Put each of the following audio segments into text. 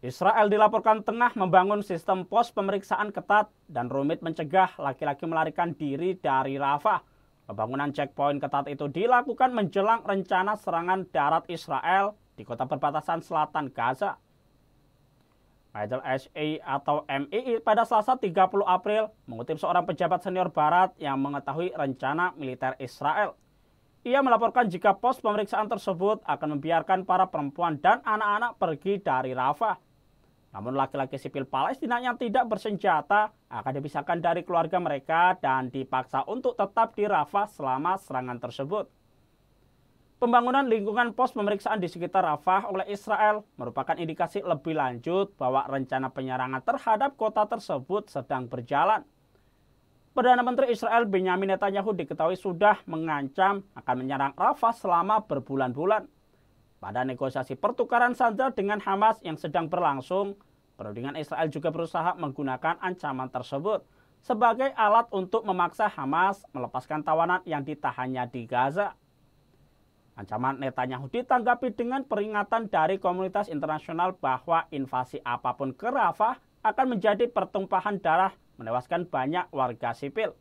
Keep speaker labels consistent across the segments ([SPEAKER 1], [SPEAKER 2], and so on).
[SPEAKER 1] Israel dilaporkan tengah membangun sistem pos pemeriksaan ketat dan rumit mencegah laki-laki melarikan diri dari Rafah. Pembangunan checkpoint ketat itu dilakukan menjelang rencana serangan darat Israel di kota perbatasan selatan Gaza. Idol SA atau MII pada Selasa 30 April mengutip seorang pejabat senior barat yang mengetahui rencana militer Israel. Ia melaporkan jika pos pemeriksaan tersebut akan membiarkan para perempuan dan anak-anak pergi dari Rafah. Namun laki-laki sipil Palestina yang tidak bersenjata akan dipisahkan dari keluarga mereka dan dipaksa untuk tetap di Rafah selama serangan tersebut. Pembangunan lingkungan pos pemeriksaan di sekitar Rafah oleh Israel merupakan indikasi lebih lanjut bahwa rencana penyerangan terhadap kota tersebut sedang berjalan. Perdana Menteri Israel Benjamin Netanyahu diketahui sudah mengancam akan menyerang Rafah selama berbulan-bulan. Pada negosiasi pertukaran sandal dengan Hamas yang sedang berlangsung, perundingan Israel juga berusaha menggunakan ancaman tersebut sebagai alat untuk memaksa Hamas melepaskan tawanan yang ditahannya di Gaza. Ancaman Netanyahu ditanggapi dengan peringatan dari komunitas internasional bahwa invasi apapun ke Rafah akan menjadi pertumpahan darah menewaskan banyak warga sipil.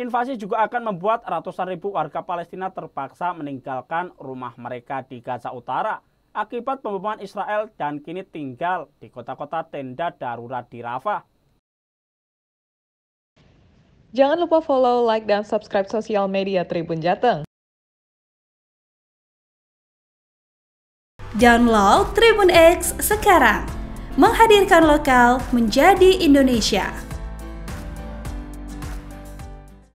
[SPEAKER 1] Invasi juga akan membuat ratusan ribu warga Palestina terpaksa meninggalkan rumah mereka di Gaza Utara akibat pemboman Israel dan kini tinggal di kota-kota tenda darurat di Rafah. Jangan lupa follow, like, dan subscribe sosial media Tribun Jateng. Download Tribun X sekarang. Menghadirkan lokal menjadi Indonesia.